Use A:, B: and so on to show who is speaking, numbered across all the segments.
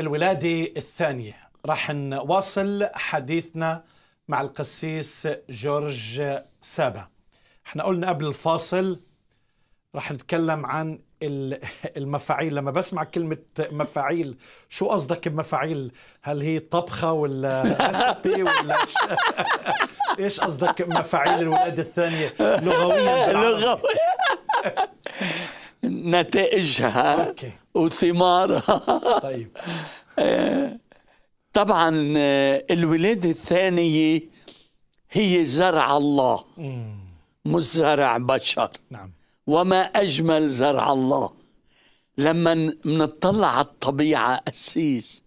A: الولادة الثانية راح نواصل حديثنا مع القسيس جورج سابا احنا قلنا قبل الفاصل راح نتكلم عن المفاعيل لما بسمع كلمة مفاعيل شو قصدك بمفاعيل هل هي طبخة ولا أسبي ولا إيش قصدك
B: مفاعيل الولادة الثانية لغويا لغويا نتائجها أوكي. وثمارها طيب آه، طبعا آه، الولادة الثانية هي زرع الله مش زرع بشر نعم وما أجمل زرع الله لما منطلع على الطبيعة أسيس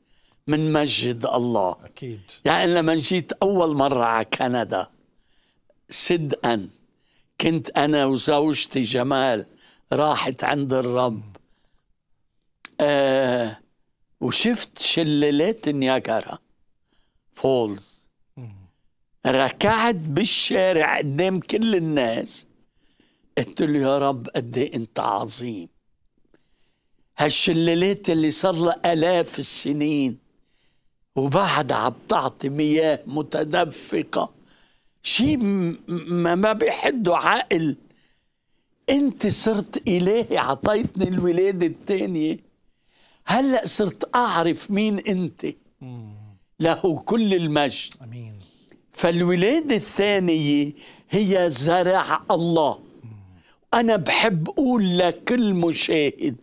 B: من مجد الله أكيد يعني لما جيت أول مرة على كندا صدقا كنت أنا وزوجتي جمال راحت عند الرب آه، وشفت شلالات النياجرا فولز ركعت بالشارع قدام كل الناس قلت له يا رب قد إيه انت عظيم هالشلالات اللي صار لها الاف السنين وبعد عم تعطي مياه متدفقه شيء ما ما بيحده عقل انت صرت الهي عطيتني الولاده الثانيه هلا صرت اعرف مين انت له كل المجد امين فالولاده الثانيه هي زرع الله انا بحب اقول لكل مشاهد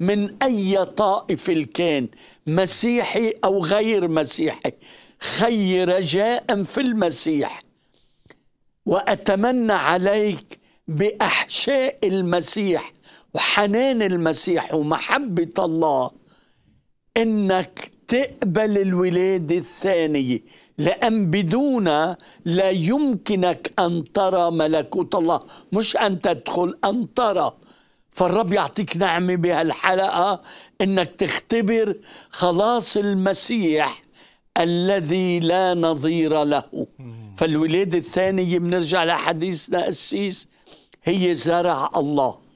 B: من اي طائفه كان مسيحي او غير مسيحي خي رجاء في المسيح واتمنى عليك باحشاء المسيح وحنان المسيح ومحبه الله انك تقبل الولاده الثانيه لان بدونها لا يمكنك ان ترى ملكوت الله مش ان تدخل ان ترى فالرب يعطيك نعمه بهالحلقه انك تختبر خلاص المسيح الذي لا نظير له فالولاده الثانيه بنرجع لحديثنا السيس هي زرع الله